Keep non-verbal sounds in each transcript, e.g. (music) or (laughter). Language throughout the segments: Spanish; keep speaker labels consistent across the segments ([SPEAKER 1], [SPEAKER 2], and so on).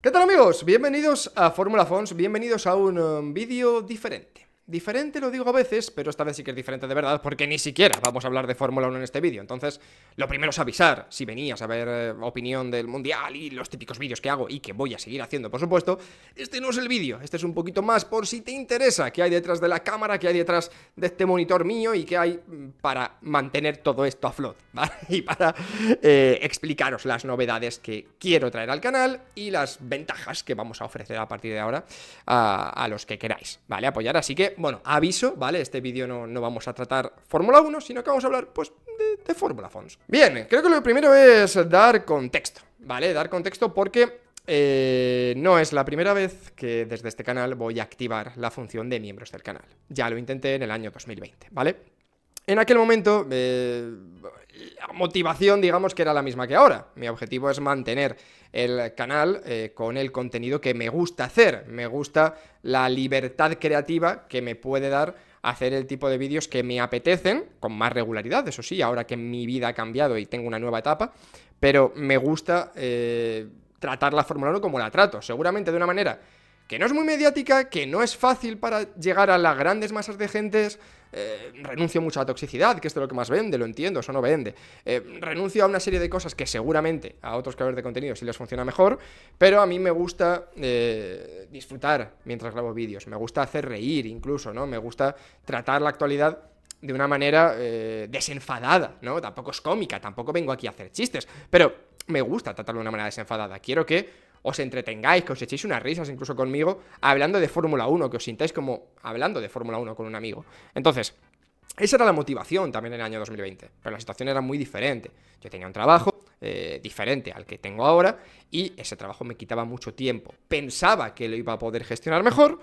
[SPEAKER 1] ¿Qué tal amigos? Bienvenidos a Fórmula Fons, bienvenidos a un um, vídeo diferente. Diferente lo digo a veces, pero esta vez sí que es diferente de verdad, porque ni siquiera vamos a hablar de Fórmula 1 en este vídeo. Entonces, lo primero es avisar si venías a ver eh, opinión del Mundial y los típicos vídeos que hago y que voy a seguir haciendo, por supuesto. Este no es el vídeo, este es un poquito más por si te interesa qué hay detrás de la cámara, qué hay detrás de este monitor mío y qué hay mm, para mantener todo esto a flot, (laughs) ¿vale? Y para eh, explicaros las novedades que quiero traer al canal y las ventajas que vamos a ofrecer a partir de ahora a los que queráis, ¿vale? Apoyar, así que bueno, aviso, ¿vale? Este vídeo no, no vamos a tratar Fórmula 1, sino que vamos a hablar, pues, de, Fórmula Fons. Bien, creo que lo primero es dar contexto, ¿vale? Dar contexto porque eh, no es la primera vez que desde este canal voy a activar la función de miembros del canal. Ya lo intenté en el año 2020, ¿vale? En aquel momento eh, la motivación, digamos, que era la misma que ahora. Mi objetivo es mantener el canal eh, con el contenido que me gusta hacer. Me gusta la libertad creativa que me puede dar hacer el tipo de vídeos que me apetecen, con más regularidad, eso sí, ahora que mi vida ha cambiado y tengo una nueva etapa, pero me gusta eh, tratar la Fórmula 1 como la trato, seguramente de una manera que no es muy mediática, que no es fácil para llegar a las grandes masas de gentes. Eh, renuncio mucho a toxicidad, que esto es lo que más vende, lo entiendo, eso no vende. Eh, renuncio a una serie de cosas que seguramente a otros creadores de contenido sí les funciona mejor, pero a mí me gusta eh, disfrutar mientras grabo vídeos, me gusta hacer reír incluso, ¿no? Me gusta tratar la actualidad de una manera desenfadada, ¿no? Tampoco es cómica, tampoco vengo aquí a hacer chistes, pero me gusta tratarlo de una manera desenfadada. Quiero que os entretengáis, que os echéis unas risas incluso conmigo, hablando de Fórmula 1, que os sintáis como hablando de Fórmula 1 con un amigo. Entonces, esa era la motivación también en el año 2020, pero la situación era muy diferente. Yo tenía un trabajo eh, diferente al que tengo ahora y ese trabajo me quitaba mucho tiempo. Pensaba que lo iba a poder gestionar mejor,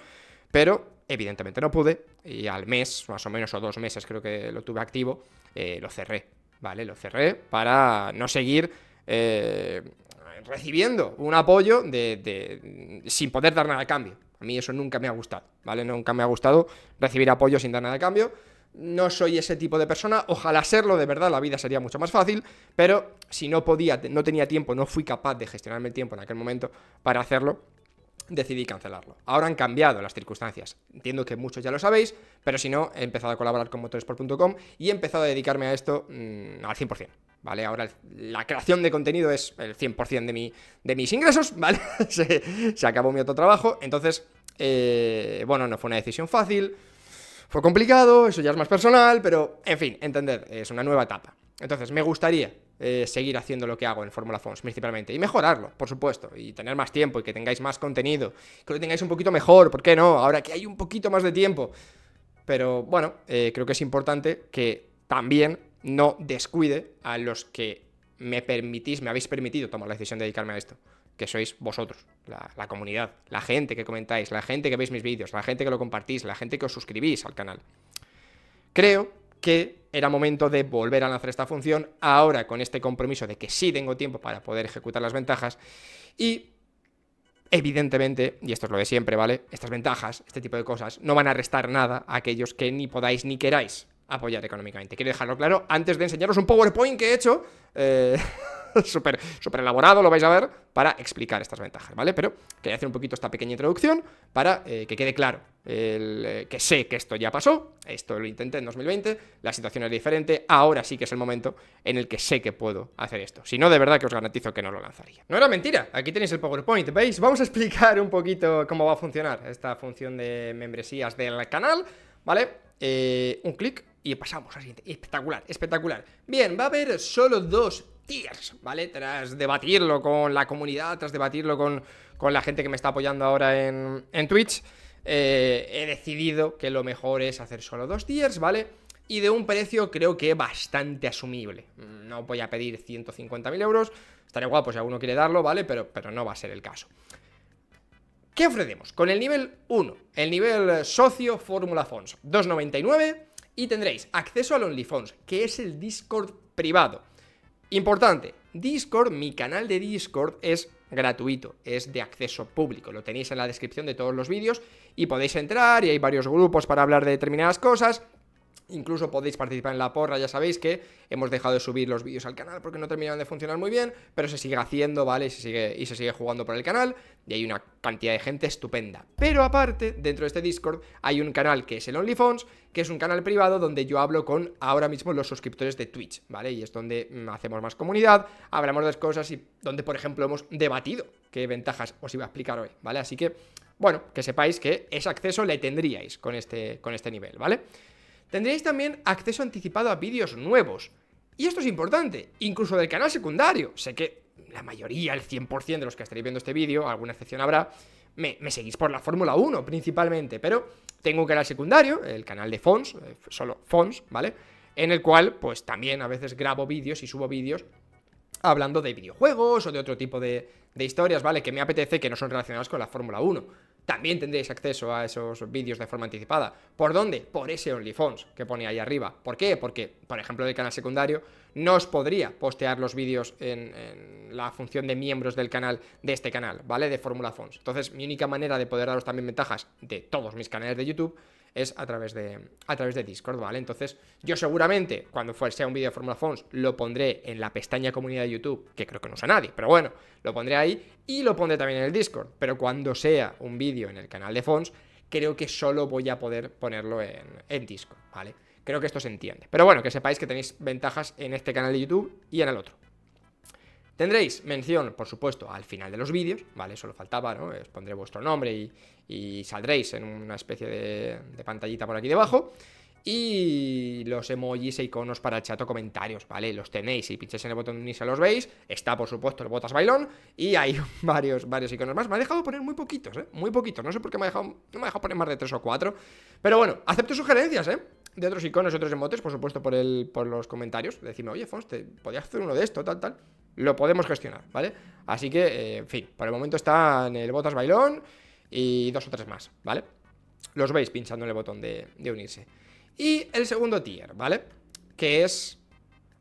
[SPEAKER 1] pero evidentemente no pude y al mes, más o menos, o dos meses creo que lo tuve activo, eh, lo cerré, ¿vale? Lo cerré para no seguir... Eh, recibiendo un apoyo de, sin poder dar nada a cambio. A mí eso nunca me ha gustado, ¿vale? Nunca me ha gustado recibir apoyo sin dar nada a cambio. No soy ese tipo de persona, ojalá serlo, de verdad la vida sería mucho más fácil, pero si no podía, no tenía tiempo, no fui capaz de gestionarme el tiempo en aquel momento para hacerlo, decidí cancelarlo. Ahora han cambiado las circunstancias. Entiendo que muchos ya lo sabéis, pero si no, he empezado a colaborar con motoresport.com y he empezado a dedicarme a esto mm, al 100%. ¿vale? Ahora la creación de contenido es el 100% de, mi, de mis ingresos, (laughs) ¿vale? se, acabó mi otro trabajo, entonces, eh, bueno, no fue una decisión fácil, fue complicado, eso ya es más personal, pero, en fin, entender, es una nueva etapa. Entonces, me gustaría eh, seguir haciendo lo que hago en Fórmula Fons principalmente y mejorarlo, por supuesto, y tener más tiempo y que tengáis más contenido, que lo tengáis un poquito mejor, ¿por qué no? Ahora que hay un poquito más de tiempo. Pero bueno, eh, creo que es importante que también no descuide a los que me permitís, me habéis permitido tomar la decisión de dedicarme a esto, que sois vosotros, la, comunidad, la gente que comentáis, la gente que veis mis vídeos, la gente que lo compartís, la gente que os suscribís al canal. Creo que era momento de volver a lanzar esta función, ahora con este compromiso de que sí tengo tiempo para poder ejecutar las ventajas y evidentemente, y esto es lo de siempre, ¿vale? Estas ventajas, este tipo de cosas, no van a restar nada a aquellos que ni podáis ni queráis apoyar económicamente. Quiero dejarlo claro antes de enseñaros un PowerPoint que he hecho, eh, (laughs) súper elaborado, lo vais a ver, para explicar estas ventajas, ¿vale? Pero quería hacer un poquito esta pequeña introducción para eh, que quede claro eh, que sé que esto ya pasó, esto lo intenté en 2020, la situación es diferente, ahora sí que es el momento en el que sé que puedo hacer esto. Si no, de verdad que os garantizo que no lo lanzaría. No era mentira, aquí tenéis el PowerPoint, ¿veis? Vamos a explicar un poquito cómo va a funcionar esta función de membresías del canal, ¿vale? Eh, un clic y pasamos al siguiente. Espectacular, espectacular. Bien, va a haber solo dos tiers, ¿vale? Tras debatirlo con la comunidad, tras debatirlo con, la gente que me está apoyando ahora en, Twitch, eh, he decidido que lo mejor es hacer solo dos tiers, ¿vale? Y de un precio creo que bastante asumible. No voy a pedir 150.000 euros, estaría guapo si alguno quiere darlo, ¿vale? Pero, pero no va a ser el caso. ¿Qué ofrecemos? Con el nivel 1, el nivel socio Fórmula Fons, 299 y tendréis acceso al OnlyFans, que es el Discord privado. Importante, Discord, mi canal de Discord es gratuito, es de acceso público, lo tenéis en la descripción de todos los vídeos y podéis entrar y hay varios grupos para hablar de determinadas cosas. Incluso podéis participar en la porra, ya sabéis que hemos dejado de subir los vídeos al canal porque no terminaban de funcionar muy bien, pero se sigue haciendo, ¿vale? Y se sigue, y se sigue jugando por el canal y hay una cantidad de gente estupenda. Pero aparte, dentro de este Discord hay un canal que es el OnlyFans, que es un canal privado donde yo hablo con ahora mismo los suscriptores de Twitch, ¿vale? Y es donde mm, hacemos más comunidad, hablamos de cosas y donde, por ejemplo, hemos debatido qué ventajas os iba a explicar hoy, ¿vale? Así que, bueno, que sepáis que ese acceso le tendríais con este, con este nivel, ¿vale? tendréis también acceso anticipado a vídeos nuevos. Y esto es importante, incluso del canal secundario. Sé que la mayoría, el 100% de los que estaréis viendo este vídeo, alguna excepción habrá, me, seguís por la Fórmula 1 principalmente, pero tengo un canal secundario, el canal de Fons, eh, solo Fons, ¿vale? En el cual pues también a veces grabo vídeos y subo vídeos hablando de videojuegos o de otro tipo de, de historias, ¿vale? Que me apetece que no son relacionadas con la Fórmula 1 también tendréis acceso a esos vídeos de forma anticipada. ¿Por dónde? Por ese OnlyFans que pone ahí arriba. ¿Por qué? Porque, por ejemplo, el canal secundario no os podría postear los vídeos en, la función de miembros del canal de este canal, ¿vale? De Fórmula Fons. Entonces, mi única manera de poder daros también ventajas de todos mis canales de YouTube es a través de, a través de Discord, ¿vale? Entonces, yo seguramente, cuando sea un vídeo de Fórmula Fons, lo pondré en la pestaña comunidad de YouTube, que creo que no usa nadie, pero bueno, lo pondré ahí y lo pondré también en el Discord. Pero cuando sea un vídeo en el canal de Fons, creo que solo voy a poder ponerlo en, en Discord, ¿vale? Creo que esto se entiende. Pero bueno, que sepáis que tenéis ventajas en este canal de YouTube y en el otro. Tendréis mención, por supuesto, al final de los vídeos, ¿vale? Solo faltaba, ¿no? Os pondré vuestro nombre y, saldréis en una especie de, pantallita por aquí debajo. Y los emojis e iconos para el chat o comentarios, ¿vale? Los tenéis, y pincháis en el botón de unirse los veis, está por supuesto el botas bailón y hay (laughs) varios, varios iconos más. Me ha dejado poner muy poquitos, ¿eh? Muy poquitos, no sé por qué me ha dejado, no me ha dejado poner más de tres o cuatro. Pero bueno, acepto sugerencias, ¿eh? de otros iconos y otros emotes, por supuesto, por, el, por los comentarios. Decirme, oye, Fons, te podías hacer uno de esto, tal, tal. Lo podemos gestionar, ¿vale? Así que, eh, en fin, por el momento está en el Botas Bailón y dos o tres más, ¿vale? Los veis pinchando en el botón de, de unirse. Y el segundo tier, ¿vale? Que es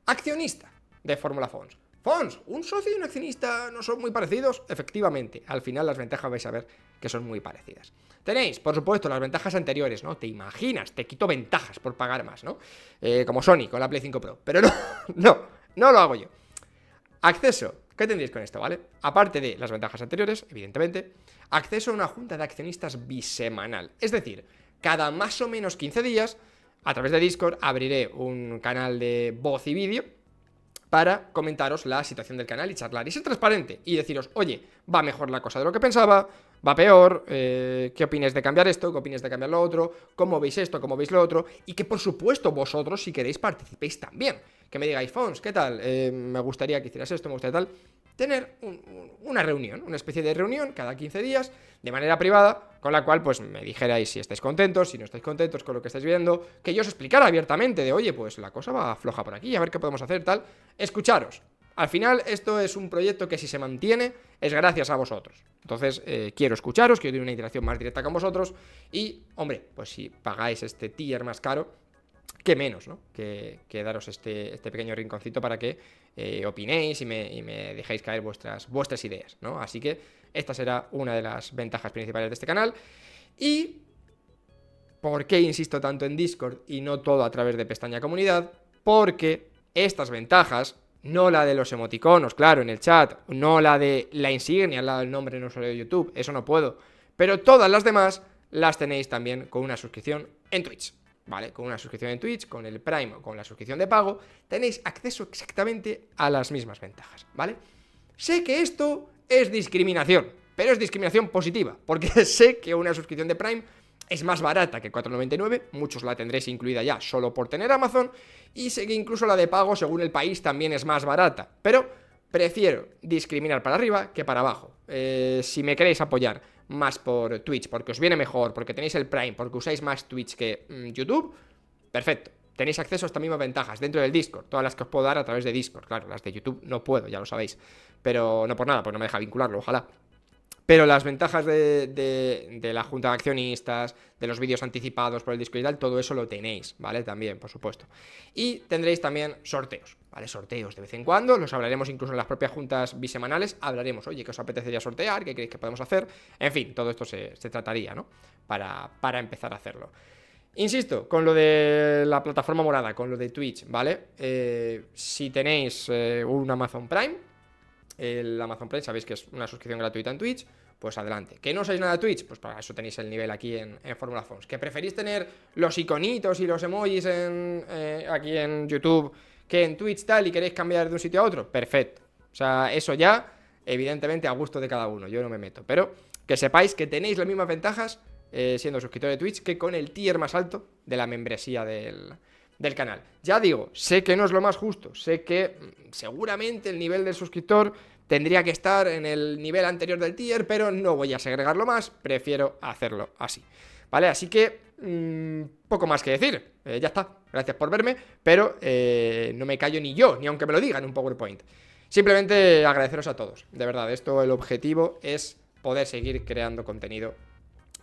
[SPEAKER 1] accionista de Fórmula Fons. Fons, un socio y un accionista no son muy parecidos. Efectivamente, al final las ventajas vais a ver que son muy parecidas. Tenéis, por supuesto, las ventajas anteriores, ¿no? Te imaginas, te quito ventajas por pagar más, ¿no? Eh, como Sony con la Play 5 Pro. Pero no, (laughs) no, no lo hago yo. Acceso, ¿qué tendréis con esto, vale? Aparte de las ventajas anteriores, evidentemente, acceso a una junta de accionistas bisemanal. Es decir, cada más o menos 15 días, a través de Discord, abriré un canal de voz y vídeo para comentaros la situación del canal y charlar y ser transparente y deciros, oye, va mejor la cosa de lo que pensaba, va peor, eh, qué opináis de cambiar esto, qué opináis de cambiar lo otro, cómo veis esto, cómo veis lo otro, y que por supuesto vosotros, si queréis, participéis también. Que me digáis, Fons, ¿qué tal? Eh, me gustaría que hicieras esto, me gustaría tal. Tener una reunión, una especie de reunión cada 15 días de manera privada, con la cual pues me dijerais si estáis contentos, si no estáis contentos con lo que estáis viendo, que yo os explicara abiertamente de, oye, pues la cosa va floja por aquí, a ver qué podemos hacer, tal, escucharos. Al final esto es un proyecto que si se mantiene es gracias a vosotros. Entonces eh, quiero escucharos, quiero tener una interacción más directa con vosotros y, hombre, pues si pagáis este tier más caro, que menos, ¿no? Que, daros este, este, pequeño rinconcito para que eh, opinéis y me, y dejéis caer vuestras, vuestras ideas, ¿no? Así que esta será una de las ventajas principales de este canal. Y... ¿Por qué insisto tanto en Discord y no todo a través de pestaña comunidad? Porque estas ventajas, no la de los emoticonos, claro, en el chat, no la de la insignia al lado del nombre en usuario de YouTube, eso no puedo, pero todas las demás las tenéis también con una suscripción en Twitch. ¿vale? Con una suscripción en Twitch, con el Prime o con la suscripción de pago, tenéis acceso exactamente a las mismas ventajas, ¿vale? Sé que esto es discriminación, pero es discriminación positiva, porque (laughs) sé que una suscripción de Prime es más barata que 4,99, muchos la tendréis incluida ya solo por tener Amazon, y sé que incluso la de pago según el país también es más barata, pero prefiero discriminar para arriba que para abajo. Eh, si me queréis apoyar más por Twitch, porque os viene mejor, porque tenéis el Prime, porque usáis más Twitch que mm, YouTube, perfecto tenéis acceso a estas mismas ventajas dentro del Discord, todas las que os puedo dar a través de Discord, claro, las de YouTube no puedo, ya lo sabéis, pero no por nada, pues no me deja vincularlo, ojalá. Pero las ventajas de, la junta de accionistas, de los vídeos anticipados por el Discord y tal, todo eso lo tenéis, ¿vale? También, por supuesto. Y tendréis también sorteos, ¿vale? Sorteos de vez en cuando, los hablaremos incluso en las propias juntas bisemanales, hablaremos, oye, ¿qué os apetecería sortear? ¿Qué creéis que podemos hacer? En fin, todo esto se, trataría, ¿no? Para, para empezar a hacerlo. Insisto, con lo de la plataforma morada, con lo de Twitch, ¿vale? Eh, si tenéis eh, un Amazon Prime, el Amazon Prime sabéis que es una suscripción gratuita en Twitch, pues adelante. ¿Que no sois nada de Twitch? Pues para eso tenéis el nivel aquí en, Formula Fórmula ¿Que preferís tener los iconitos y los emojis en, eh, aquí en YouTube que en Twitch tal y queréis cambiar de un sitio a otro? Perfecto. O sea, eso ya, evidentemente, a gusto de cada uno. Yo no me meto. Pero que sepáis que tenéis las mismas ventajas eh, siendo suscriptor de Twitch que con el tier más alto de la membresía del, canal. Ya digo, sé que no es lo más justo, sé que mm, seguramente el nivel del suscriptor tendría que estar en el nivel anterior del tier, pero no voy a segregarlo más, prefiero hacerlo así. ¿Vale? Así que mm, poco más que decir. Eh, ya está. Gracias por verme, pero eh, no me callo ni yo, ni aunque me lo digan en un PowerPoint. Simplemente agradeceros a todos. De verdad, esto el objetivo es poder seguir creando contenido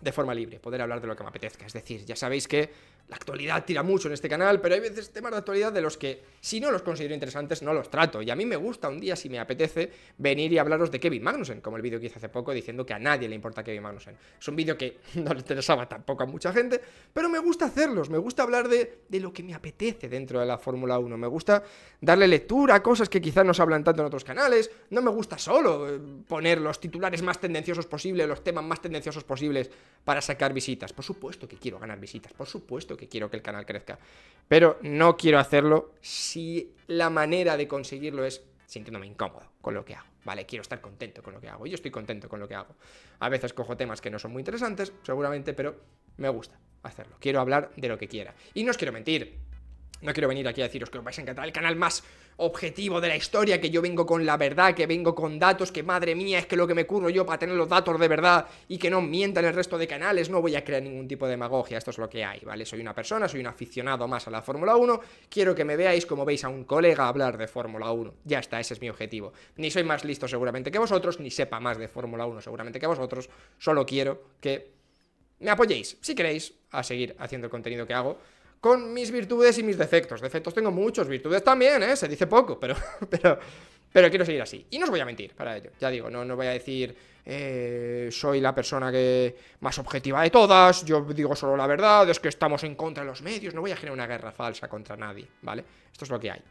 [SPEAKER 1] de forma libre, poder hablar de lo que me apetezca. Es decir, ya sabéis que la actualidad tira mucho en este canal, pero hay veces temas de actualidad de los que, si no los considero interesantes, no los trato. Y a mí me gusta un día, si me apetece, venir y hablaros de Kevin Magnussen, como el vídeo que hice hace poco diciendo que a nadie le importa Kevin Magnussen. Es un vídeo que (laughs) no le interesaba tampoco a mucha gente, pero me gusta hacerlos, me gusta hablar de, de lo que me apetece dentro de la Fórmula 1. Me gusta darle lectura a cosas que quizás no se hablan tanto en otros canales. No me gusta solo eh, poner los titulares más tendenciosos posibles, los temas más tendenciosos posibles para sacar visitas. Por supuesto que quiero ganar visitas, por supuesto que quiero que el canal crezca, pero no quiero hacerlo si la manera de conseguirlo es sintiéndome incómodo con lo que hago. Vale, quiero estar contento con lo que hago. Yo estoy contento con lo que hago. A veces cojo temas que no son muy interesantes, seguramente, pero me gusta hacerlo. Quiero hablar de lo que quiera. Y no os quiero mentir. No quiero venir aquí a deciros que os vais a encantar el canal más objetivo de la historia, que yo vengo con la verdad, que vengo con datos, que madre mía, es que lo que me curro yo para tener los datos de verdad y que no mientan el resto de canales, no voy a crear ningún tipo de demagogia, esto es lo que hay, ¿vale? Soy una persona, soy un aficionado más a la Fórmula 1, quiero que me veáis como veis a un colega hablar de Fórmula 1, ya está, ese es mi objetivo. Ni soy más listo seguramente que vosotros, ni sepa más de Fórmula 1 seguramente que vosotros, solo quiero que me apoyéis, si queréis, a seguir haciendo el contenido que hago con mis virtudes y mis defectos. Defectos tengo muchos, virtudes también, ¿eh? Se dice poco, (laughs) pero, pero, quiero seguir así. Y no os voy a mentir para ello. Ya digo, no, no voy a decir eh, soy la persona que más objetiva de todas, yo digo solo la verdad, es que estamos en contra de los medios, no voy a generar una guerra falsa contra nadie, ¿vale? Esto es lo que hay.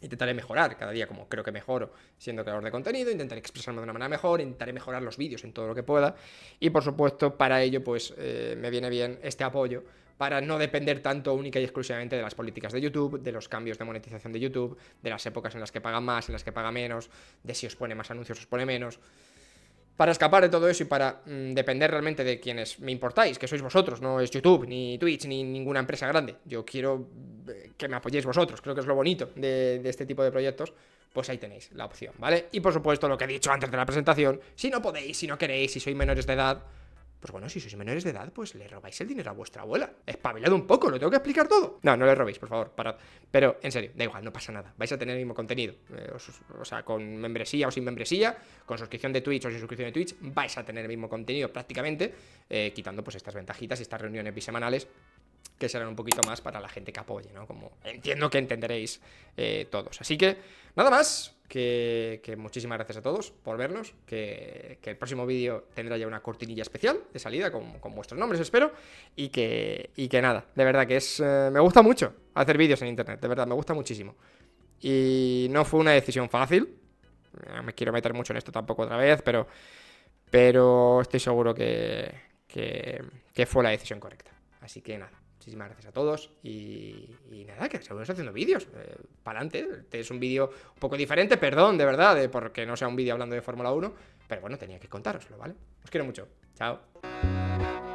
[SPEAKER 1] Intentaré mejorar cada día como creo que mejoro siendo creador de contenido, intentaré expresarme de una manera mejor, intentaré mejorar los vídeos en todo lo que pueda y por supuesto para ello pues eh, me viene bien este apoyo para no depender tanto única y exclusivamente de las políticas de YouTube, de los cambios de monetización de YouTube, de las épocas en las que paga más, en las que paga menos, de si os pone más anuncios, os pone menos para escapar de todo eso y para mm, depender realmente de quienes me importáis, que sois vosotros, no es YouTube, ni Twitch, ni ninguna empresa grande. Yo quiero eh, que me apoyéis vosotros, creo que es lo bonito de, de este tipo de proyectos. Pues ahí tenéis la opción, ¿vale? Y por supuesto, lo que he dicho antes de la presentación, si no podéis, si no queréis, si sois menores de edad, pues bueno, si sois menores de edad, pues le robáis el dinero a vuestra abuela. Espabilad un poco, lo tengo que explicar todo. No, no le robéis, por favor, parad. Pero, en serio, da igual, no pasa nada. Vais a tener el mismo contenido. Eh, o sea, con membresía o sin membresía, con suscripción de Twitch o sin suscripción de Twitch, vais a tener el mismo contenido prácticamente, eh, quitando pues estas ventajitas y estas reuniones bisemanales que serán un poquito más para la gente que apoye, ¿no? Como entiendo que entenderéis eh, todos. Así que, nada más, que, muchísimas gracias a todos por vernos, que, el próximo vídeo tendrá ya una cortinilla especial de salida con, vuestros nombres, espero, y que, y que nada, de verdad que es... Eh, me gusta mucho hacer vídeos en Internet, de verdad, me gusta muchísimo. Y no fue una decisión fácil, me quiero meter mucho en esto tampoco otra vez, pero, pero estoy seguro que, que fue la decisión correcta. Así que nada. Muchísimas gracias a todos y, nada, que seguimos haciendo vídeos. Eh, para adelante, este es un vídeo un poco diferente, perdón, de verdad, eh, porque no sea un vídeo hablando de Fórmula 1, pero bueno, tenía que contároslo, ¿vale? Os quiero mucho. Chao.